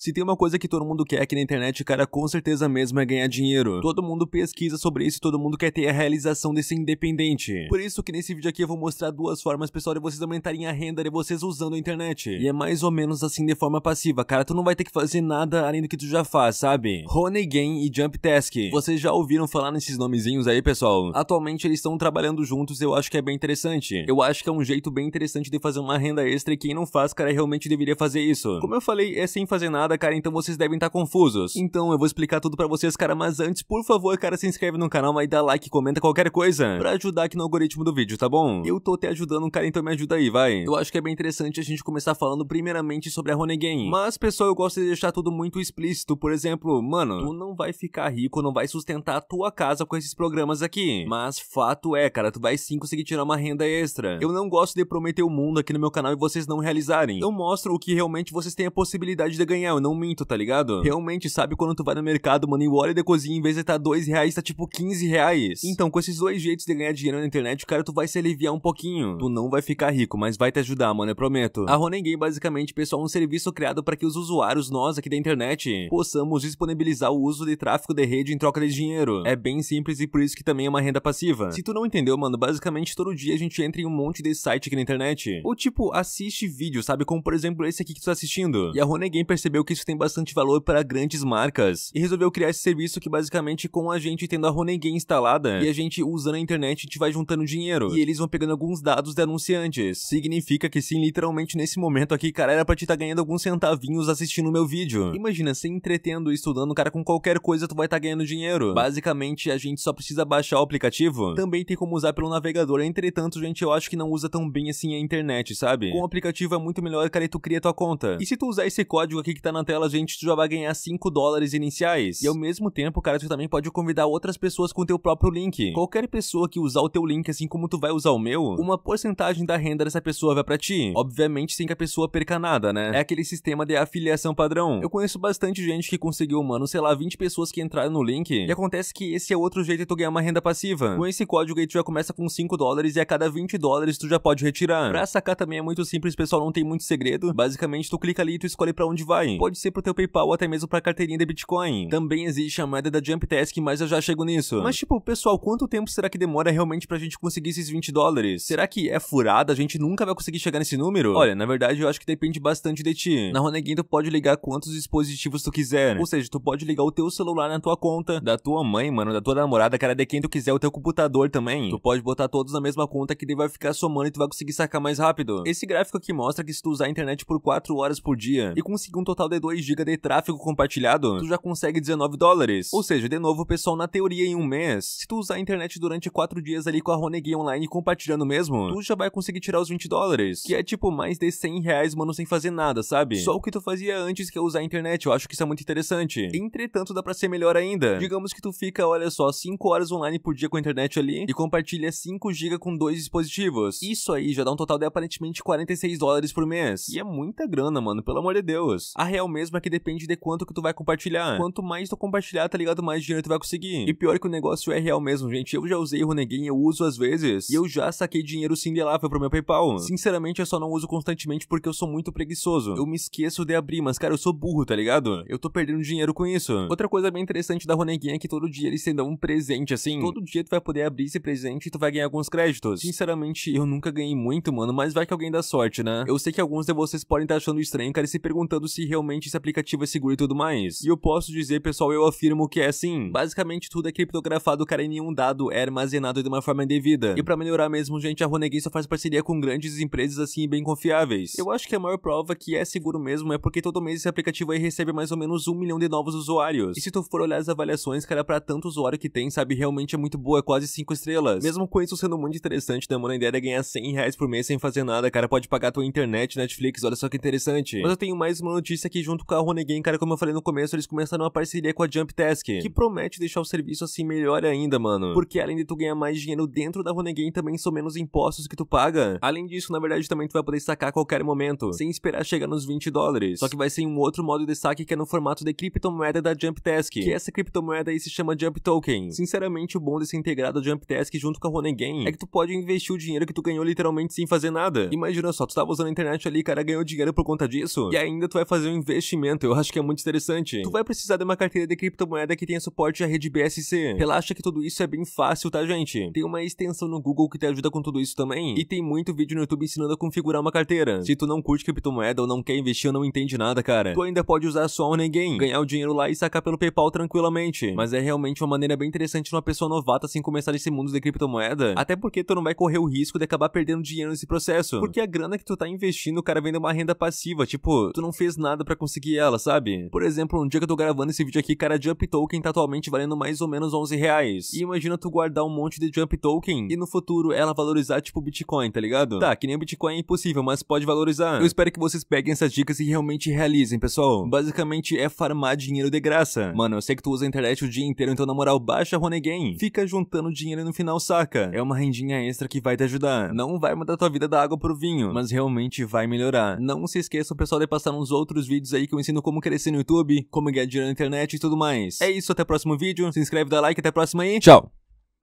Se tem uma coisa que todo mundo quer aqui na internet, cara, com certeza mesmo é ganhar dinheiro. Todo mundo pesquisa sobre isso, todo mundo quer ter a realização desse independente. Por isso que nesse vídeo aqui eu vou mostrar duas formas, pessoal, de vocês aumentarem a renda de vocês usando a internet. E é mais ou menos assim de forma passiva, cara, tu não vai ter que fazer nada além do que tu já faz, sabe? Honey Game e Jump Task. Vocês já ouviram falar nesses nomezinhos aí, pessoal? Atualmente eles estão trabalhando juntos, eu acho que é bem interessante. Eu acho que é um jeito bem interessante de fazer uma renda extra e quem não faz, cara, realmente deveria fazer isso. Como eu falei, é sem fazer nada, cara, então vocês devem estar tá confusos. Então eu vou explicar tudo pra vocês, cara, mas antes, por favor, cara, se inscreve no canal, mas dá like, comenta qualquer coisa, pra ajudar aqui no algoritmo do vídeo, tá bom? Eu tô te ajudando, cara, então me ajuda aí, vai. Eu acho que é bem interessante a gente começar falando primeiramente sobre a Game. Mas, pessoal, eu gosto de deixar tudo muito explícito, por exemplo, mano, tu não vai ficar rico, não vai sustentar a tua casa com esses programas aqui. Mas fato é, cara, tu vai sim conseguir tirar uma renda extra. Eu não gosto de prometer o mundo aqui no meu canal e vocês não realizarem. Eu mostro o que realmente vocês têm a possibilidade de ganhar, eu não minto, tá ligado? Realmente sabe quando tu vai no mercado, mano, e o óleo da cozinha, em vez de tá dois reais, tá tipo 15 reais. Então, com esses dois jeitos de ganhar dinheiro na internet, cara, tu vai se aliviar um pouquinho. Tu não vai ficar rico, mas vai te ajudar, mano, eu prometo. A Honengay, basicamente, pessoal, é um serviço criado para que os usuários, nós aqui da internet, possamos disponibilizar o uso de tráfego de rede em troca de dinheiro. É bem simples e por isso que também é uma renda passiva. Se tu não entendeu, mano, basicamente todo dia a gente entra em um monte de site aqui na internet. Ou tipo, assiste vídeo, sabe? Como por exemplo esse aqui que tu tá assistindo. E a Honegame percebeu que que isso tem bastante valor para grandes marcas. E resolveu criar esse serviço que basicamente com a gente tendo a Renegade instalada e a gente usando a internet, a gente vai juntando dinheiro. E eles vão pegando alguns dados de anunciantes. Significa que sim, literalmente nesse momento aqui, cara, era pra te estar tá ganhando alguns centavinhos assistindo o meu vídeo. Imagina, se entretendo e estudando, cara, com qualquer coisa tu vai estar tá ganhando dinheiro. Basicamente, a gente só precisa baixar o aplicativo. Também tem como usar pelo navegador, entretanto, gente, eu acho que não usa tão bem assim a internet, sabe? Com o aplicativo é muito melhor, cara, e tu cria tua conta. E se tu usar esse código aqui que tá na na tela, a gente já vai ganhar 5 dólares iniciais. E ao mesmo tempo, cara, tu também pode convidar outras pessoas com teu próprio link. Qualquer pessoa que usar o teu link, assim como tu vai usar o meu, uma porcentagem da renda dessa pessoa vai para ti. Obviamente, sem que a pessoa perca nada, né? É aquele sistema de afiliação padrão. Eu conheço bastante gente que conseguiu, mano, sei lá, 20 pessoas que entraram no link. E acontece que esse é outro jeito de tu ganhar uma renda passiva. Com esse código aí, tu já começa com 5 dólares e a cada 20 dólares tu já pode retirar. Pra sacar também é muito simples, pessoal, não tem muito segredo. Basicamente, tu clica ali e tu escolhe para onde vai pode ser pro teu PayPal ou até mesmo pra carteirinha de Bitcoin. Também existe a moeda da Jump Task, mas eu já chego nisso. Mas tipo, pessoal, quanto tempo será que demora realmente pra gente conseguir esses 20 dólares? Será que é furada? A gente nunca vai conseguir chegar nesse número? Olha, na verdade eu acho que depende bastante de ti. Na Roneguin tu pode ligar quantos dispositivos tu quiser. Ou seja, tu pode ligar o teu celular na tua conta, da tua mãe, mano, da tua namorada, cara, de quem tu quiser, o teu computador também. Tu pode botar todos na mesma conta que daí vai ficar somando e tu vai conseguir sacar mais rápido. Esse gráfico aqui mostra que se tu usar a internet por 4 horas por dia e conseguir um total de 32 GB de tráfego compartilhado, tu já consegue 19 dólares. Ou seja, de novo, pessoal, na teoria em um mês, se tu usar a internet durante 4 dias ali com a Ronegue online compartilhando mesmo, tu já vai conseguir tirar os 20 dólares, que é tipo mais de 100 reais, mano, sem fazer nada, sabe? Só o que tu fazia antes que é usar a internet, eu acho que isso é muito interessante. Entretanto, dá pra ser melhor ainda. Digamos que tu fica, olha só, 5 horas online por dia com a internet ali e compartilha 5 GB com dois dispositivos. Isso aí já dá um total de aparentemente 46 dólares por mês. E é muita grana, mano, pelo amor de Deus. A real mesmo é que depende de quanto que tu vai compartilhar. É. Quanto mais tu compartilhar, tá ligado? Mais dinheiro tu vai conseguir. E pior que o negócio é real mesmo, gente. Eu já usei Runeguin, eu uso às vezes. E eu já saquei dinheiro para pro meu PayPal. Sinceramente, eu só não uso constantemente porque eu sou muito preguiçoso. Eu me esqueço de abrir, mas cara, eu sou burro, tá ligado? Eu tô perdendo dinheiro com isso. Outra coisa bem interessante da Runeguin é que todo dia eles te dão um presente, assim. Todo dia tu vai poder abrir esse presente e tu vai ganhar alguns créditos. Sinceramente, eu nunca ganhei muito, mano, mas vai que alguém dá sorte, né? Eu sei que alguns de vocês podem estar achando estranho, cara, e se perguntando se realmente realmente esse aplicativo é seguro e tudo mais. E eu posso dizer, pessoal, eu afirmo que é sim. Basicamente, tudo é criptografado, cara, e nenhum dado é armazenado de uma forma indevida. E para melhorar mesmo, gente, a Ronegay só faz parceria com grandes empresas assim bem confiáveis. Eu acho que a maior prova que é seguro mesmo é porque todo mês esse aplicativo aí recebe mais ou menos um milhão de novos usuários. E se tu for olhar as avaliações, cara, para tanto usuário que tem, sabe, realmente é muito boa, é quase 5 estrelas. Mesmo com isso sendo muito interessante, né, mano? A ideia é ganhar 100 reais por mês sem fazer nada, cara. Pode pagar tua internet, Netflix, olha só que interessante. Mas eu tenho mais uma notícia aqui que junto com a Honegame, cara, como eu falei no começo, eles começaram uma parceria com a Jump Task, que promete deixar o serviço assim melhor ainda, mano. Porque além de tu ganhar mais dinheiro dentro da Honegame, também são menos impostos que tu paga. Além disso, na verdade, também tu vai poder sacar a qualquer momento, sem esperar chegar nos 20 dólares. Só que vai ser um outro modo de saque que é no formato de criptomoeda da Jump Task, que essa criptomoeda aí se chama Jump Token. Sinceramente, o bom desse integrado Jump Task junto com a Honegame é que tu pode investir o dinheiro que tu ganhou literalmente sem fazer nada. Imagina só, tu tava usando a internet ali, cara, ganhou dinheiro por conta disso, e ainda tu vai fazer um investimento, eu acho que é muito interessante. Tu vai precisar de uma carteira de criptomoeda que tenha suporte à rede BSC. Relaxa que tudo isso é bem fácil, tá, gente? Tem uma extensão no Google que te ajuda com tudo isso também. E tem muito vídeo no YouTube ensinando a configurar uma carteira. Se tu não curte criptomoeda ou não quer investir ou não entende nada, cara, tu ainda pode usar só o Ninguém, ganhar o dinheiro lá e sacar pelo PayPal tranquilamente. Mas é realmente uma maneira bem interessante de uma pessoa novata assim começar esse mundo de criptomoeda. Até porque tu não vai correr o risco de acabar perdendo dinheiro nesse processo. Porque a grana que tu tá investindo, o cara vende uma renda passiva. Tipo, tu não fez nada para conseguir ela, sabe? Por exemplo, um dia que eu tô gravando esse vídeo aqui, cara, Jump Token tá atualmente valendo mais ou menos 11 reais. E imagina tu guardar um monte de Jump Token e no futuro ela valorizar tipo Bitcoin, tá ligado? Tá, que nem Bitcoin é impossível, mas pode valorizar. Eu espero que vocês peguem essas dicas e realmente realizem, pessoal. Basicamente é farmar dinheiro de graça. Mano, eu sei que tu usa a internet o dia inteiro, então na moral, baixa Renegame. Fica juntando dinheiro e no final, saca? É uma rendinha extra que vai te ajudar. Não vai mudar tua vida da água pro vinho, mas realmente vai melhorar. Não se esqueça pessoal, de passar uns outros vídeos vídeos aí que eu ensino como crescer no YouTube, como ganhar dinheiro na internet e tudo mais. É isso, até o próximo vídeo. Se inscreve, dá like, até a próxima aí. tchau!